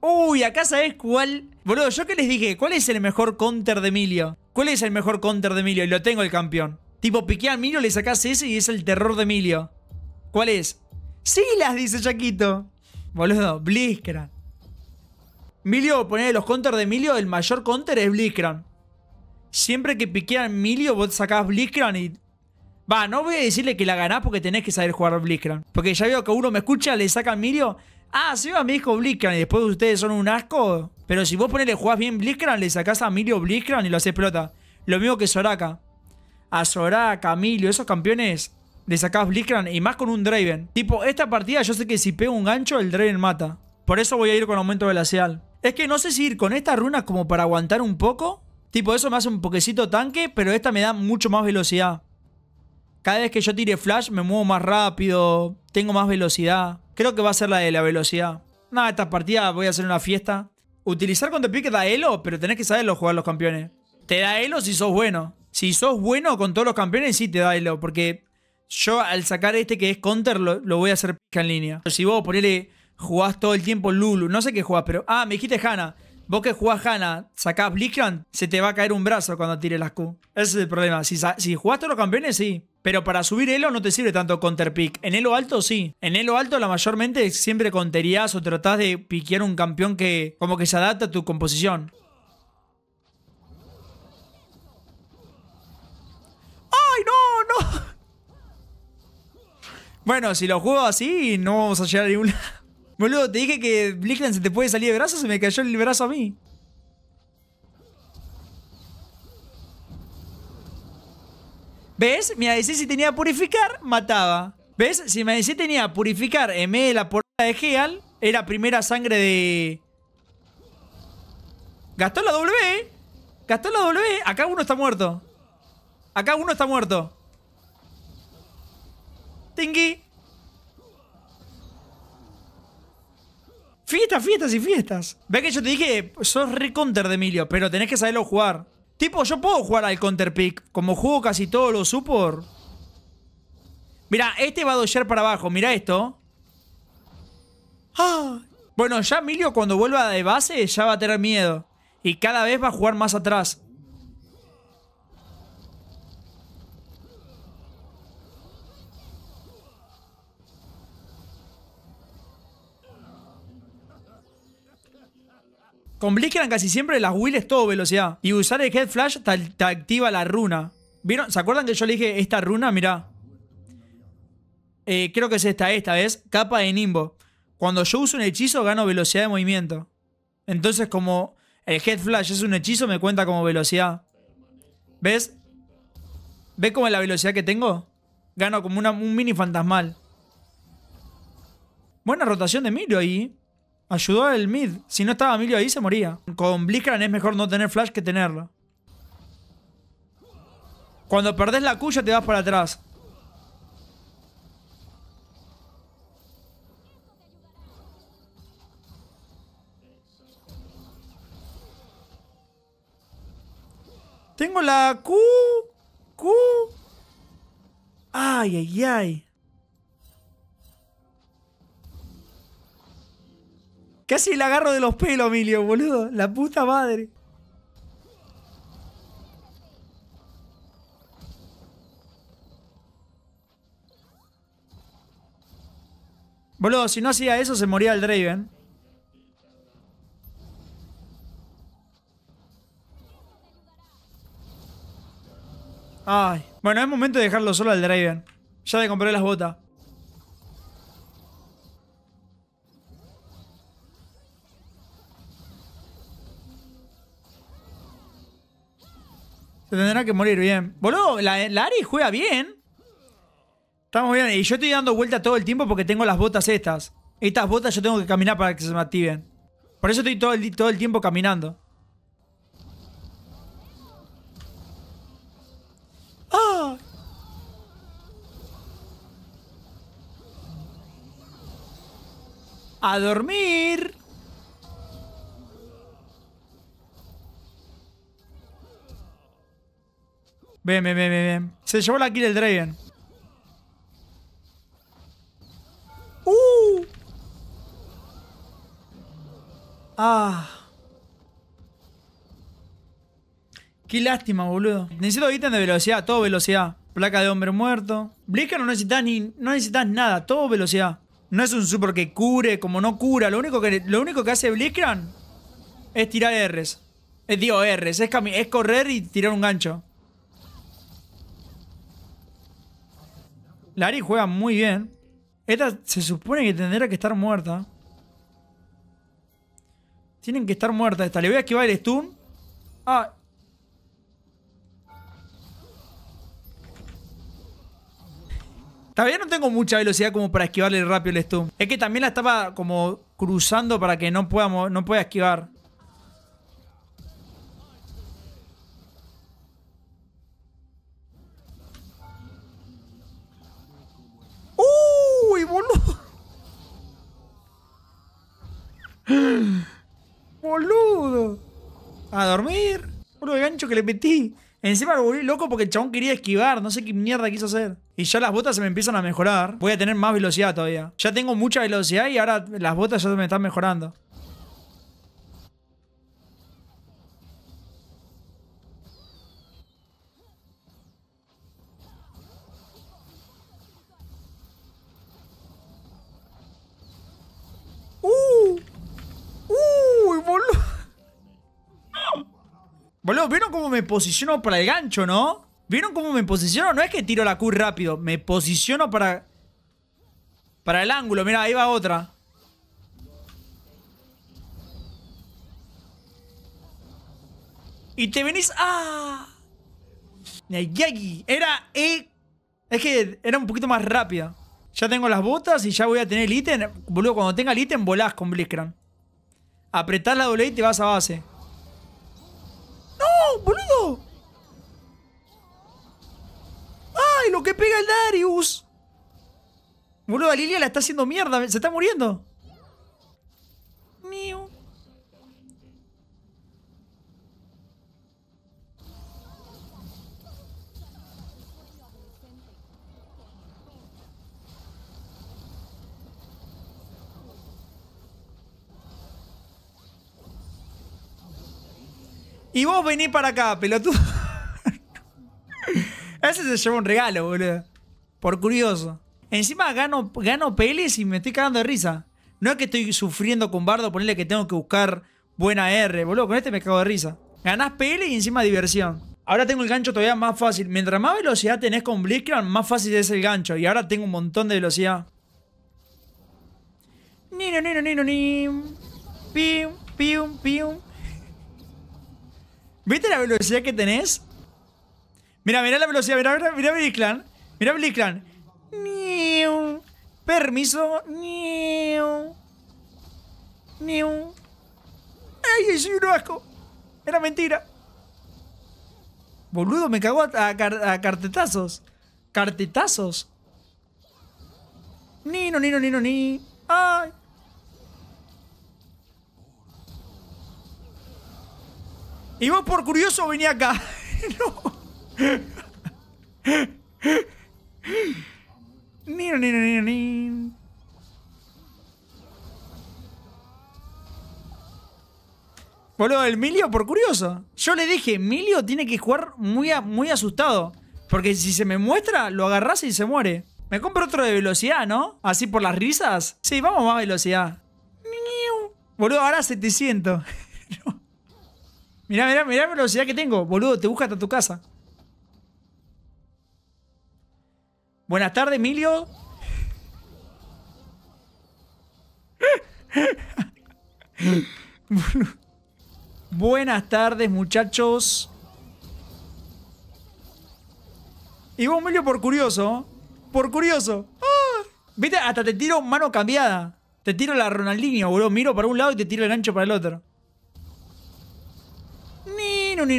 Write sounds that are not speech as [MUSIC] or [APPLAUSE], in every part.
Uy, acá sabes cuál. Boludo, yo que les dije, ¿cuál es el mejor counter de Emilio? ¿Cuál es el mejor counter de Emilio? Y lo tengo el campeón. Tipo, piqué a Emilio, le sacás ese y es el terror de Emilio. ¿Cuál es? Sí, las dice Chaquito. Boludo, Blitzcrank. Emilio, poner los counters de Emilio, el mayor counter es Blitzcrank. Siempre que piquean a Emilio, vos sacás Blitzcrank y Va, no voy a decirle que la ganás porque tenés que saber jugar Blitzcrank. Porque ya veo que uno me escucha, le saca a Emilio... Ah, se va, mi hijo Blitzcrank y después ustedes son un asco. Pero si vos ponele, jugás bien Blitzcrank, le sacás a Emilio Blitzcrank y lo haces explota. Lo mismo que Soraka. A Soraka, Emilio, esos campeones le sacás Blitzcrank y más con un Draven. Tipo, esta partida yo sé que si pego un gancho, el Draven mata. Por eso voy a ir con aumento glacial. Es que no sé si ir con esta runa como para aguantar un poco. Tipo, eso me hace un poquecito tanque, pero esta me da mucho más velocidad. Cada vez que yo tire flash me muevo más rápido tengo más velocidad. Creo que va a ser la de la velocidad. Nada, estas partidas voy a hacer una fiesta. Utilizar contra pique da elo, pero tenés que saberlo jugar los campeones. Te da elo si sos bueno. Si sos bueno con todos los campeones, sí te da elo. Porque yo al sacar este que es counter, lo, voy a hacer pica en línea. Si vos ponele, jugás todo el tiempo Lulu, no sé qué jugás, pero... Ah, me dijiste Hanna. Vos que jugás Hanna, sacás Blickland, se te va a caer un brazo cuando tires las Q. Ese es el problema. Si, si jugaste los campeones, sí. Pero para subir elo no te sirve tanto counterpick. En elo alto sí. En elo alto la mayormente siempre conterías o tratás de piquear un campeón que como que se adapta a tu composición. ¡Ay, no, no! [LAUGHS] Bueno, si lo juego así no vamos a llegar a ningún Boludo, te dije que Blickland se te puede salir de brazo, se me cayó el brazo a mí. ¿Ves? me decís si tenía purificar, mataba. ¿Ves? Si me ADC tenía purificar en medio de la puerta de Heal, era primera sangre de... Gastó la W, ¿eh? Gastó la W. ¿eh? Acá uno está muerto. Acá uno está muerto. Tingui. Fiestas, fiestas y fiestas. Ve que yo te dije, sos re counter de Emilio, pero tenés que saberlo jugar. Tipo, yo puedo jugar al counter pick. Como juego casi todo lo supor mira este va a doyer para abajo. mira esto. ¡Ah! Bueno, ya Emilio cuando vuelva de base ya va a tener miedo. Y cada vez va a jugar más atrás. Con casi siempre las Wills todo velocidad. Y usar el Head Flash te, activa la runa. ¿Vieron? ¿Se acuerdan que yo le dije esta runa? Mirá. Eh, creo que es esta, esta vez. Capa de Nimbo. Cuando yo uso un hechizo, gano velocidad de movimiento. Entonces, como el Head Flash es un hechizo, me cuenta como velocidad. ¿Ves? ¿Ves cómo es la velocidad que tengo? Gano como un mini fantasmal. Buena rotación de Miro ahí. Ayudó el mid. Si no estaba Emilio ahí, se moría. Con Blitzcrank es mejor no tener flash que tenerlo. Cuando perdés la ya te vas para atrás. Tengo la Q. Q. Ay, ay, ay. Casi le agarro de los pelos, Emilio, boludo. La puta madre. Boludo, si no hacía eso se moría el Draven. Ay. Bueno, es momento de dejarlo solo al Draven. Ya le compré las botas. Se tendrá que morir bien. Boludo, la, Ari juega bien. Estamos bien. Y yo estoy dando vuelta todo el tiempo porque tengo las botas estas. Estas botas yo tengo que caminar para que se me activen. Por eso estoy todo el, todo el tiempo caminando. ¡Ah! ¡A dormir! Bien, bien, bien, bien. Se llevó la kill el Draven. ¡Uh! ¡Ah! Qué lástima, boludo. Necesito ítem de velocidad, todo velocidad. Placa de hombre muerto. Blizzard no necesitas ni. No necesitas nada, todo velocidad. No es un super que cure, como no cura. Lo único que, lo único que hace Blizzard es tirar Rs. Es, eh, digo, Rs. Es, es correr y tirar un gancho. Lari juega muy bien. Esta se supone que tendrá que estar muerta. Tienen que estar muerta esta. Le voy a esquivar el stun. Ah. Todavía no tengo mucha velocidad como para esquivarle rápido el stun. Es que también la estaba como cruzando para que no no pueda esquivar. boludo. A dormir. Puro de gancho que le metí. Encima lo volví loco porque el chabón quería esquivar, no sé qué mierda quiso hacer. Y ya las botas se me empiezan a mejorar. Voy a tener más velocidad todavía. Ya tengo mucha velocidad y ahora las botas ya me están mejorando. Boludo, ¿vieron cómo me posiciono para el gancho, no? ¿Vieron cómo me posiciono? No es que tiro la Q rápido. Me posiciono para... Para el ángulo. Mira, ahí va otra. Y te venís... ¡Ah! Era... E, es que era un poquito más rápida. Ya tengo las botas y ya voy a tener el ítem. Boludo, cuando tenga el ítem volás con Blitzcrank. Apretás la doble y te vas a base boludo! ¡Ay, lo que pega el Darius! Boludo, a Lilia la está haciendo mierda, se está muriendo. Y vos venís para acá, pelotudo. [LAUGHS] Ese se lleva un regalo, boludo. Por curioso. Encima gano, gano pelis y me estoy cagando de risa. No es que estoy sufriendo con Bardo, ponerle que tengo que buscar buena R, boludo. Con este me cago de risa. Ganás pelis y encima diversión. Ahora tengo el gancho todavía más fácil. Mientras más velocidad tenés con Blitzcrank, más fácil es el gancho. Y ahora tengo un montón de velocidad. Nino, nino, nino, ni. Pium, pium, pium. ¿Viste la velocidad que tenés? Mira, mira la velocidad, mira, mira, mira Bliclan. Mira Bliclan. Permiso. Ay, soy un asco. Era mentira. Boludo, me cago a, a cartetazos. Cartetazos. Nino, nino, nino, ni. Ay. Y por curioso vení acá. [LAUGHS] no. Boludo, el Milio por curioso. Yo le dije, Milio tiene que jugar muy, muy asustado. Porque si se me muestra, lo agarras y se muere. Me compro otro de velocidad, ¿no? Así por las risas. Sí, vamos más velocidad. Boludo, ahora 700. [LAUGHS] no. Mirá, mirá, mirá la velocidad que tengo. Boludo, te busca hasta tu casa. Buenas tardes, Emilio. [LAUGHS] Buenas tardes, muchachos. Y vos, Emilio, por curioso. Por curioso. Ah, viste, hasta te tiro mano cambiada. Te tiro la Ronaldinho, boludo. Miro para un lado y te tiro el ancho para el otro. Uy,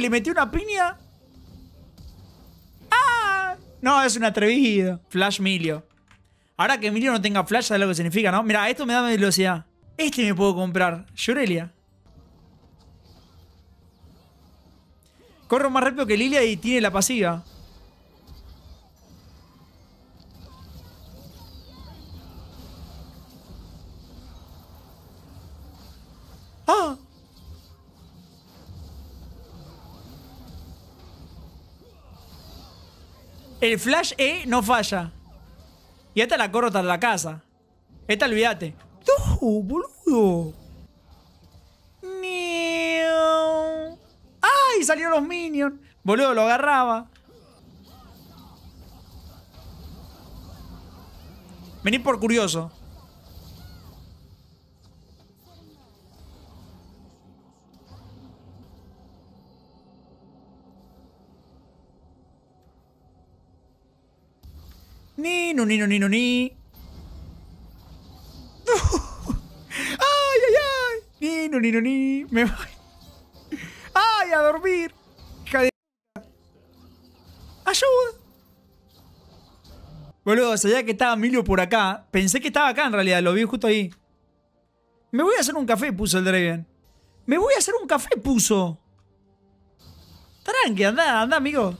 le metió una piña. ¡Ah! No, es un atrevido. Flash Milio. Ahora que Emilio no tenga flash, ¿sabes lo que significa, no? Mira, esto me da velocidad. Este me puedo comprar. Llorelia. Corro más rápido que Lilia y tiene la pasiva. El flash E no falla. Y esta la corro de la casa. Esta olvídate. ¡No, boludo! ¡Ay! Salieron los minions. Boludo, lo agarraba. Vení por curioso. Ni, no, ni, no, ni, no, ni. [LAUGHS] ¡Ay, ay, ay! Ni, no, ni, no, ni. Me voy. ¡Ay, a dormir! ¡Hija de... ¡Ayuda! Boludo, sabía que estaba Emilio por acá. Pensé que estaba acá en realidad, lo vi justo ahí. Me voy a hacer un café, puso el Draven. Me voy a hacer un café, puso. Tranqui, anda, anda, amigo.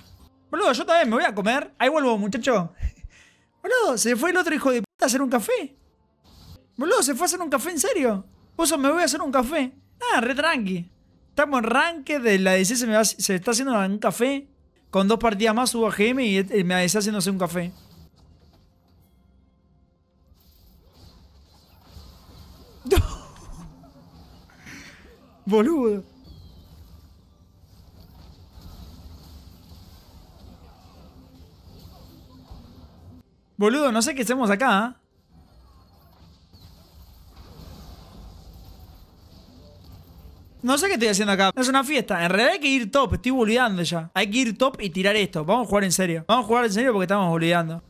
Boludo, yo también me voy a comer. Ahí vuelvo, muchacho. Boludo, se fue el otro hijo de puta a hacer un café. Boludo, se fue a hacer un café en serio. Puso, me voy a hacer un café. Ah, re tranqui. Estamos en ranque de la DC, se, me se está haciendo un café. Con dos partidas más subo a GM y este, me ADC haciéndose un café. [LAUGHS] Boludo. Boludo, no sé qué hacemos acá. ¿eh? No sé qué estoy haciendo acá. Es una fiesta. En realidad hay que ir top. Estoy boludeando ya. Hay que ir top y tirar esto. Vamos a jugar en serio. Vamos a jugar en serio porque estamos boludeando.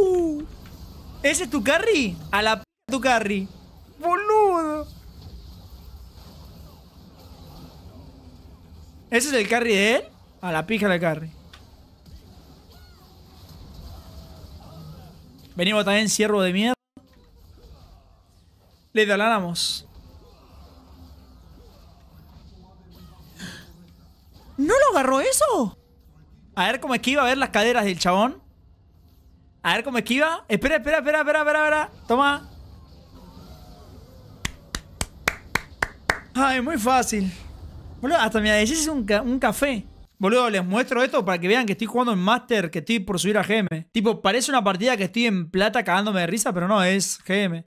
¡Uh! ¿Ese es tu carry? A la p tu carry. Boludo. ¿Ese es el carry de él? A la pija de carry. Venimos también, cierro de mierda. Le doláramos. ¿No lo agarró eso? A ver cómo esquiva, a ver las caderas del chabón. A ver cómo esquiva. Espera, espera, espera, espera, espera, espera. Toma. Ay, muy fácil. Bueno, hasta me decís un, un café. Boludo, les muestro esto para que vean que estoy jugando en Master, que estoy por subir a GM. Tipo, parece una partida que estoy en plata cagándome de risa, pero no, es GM.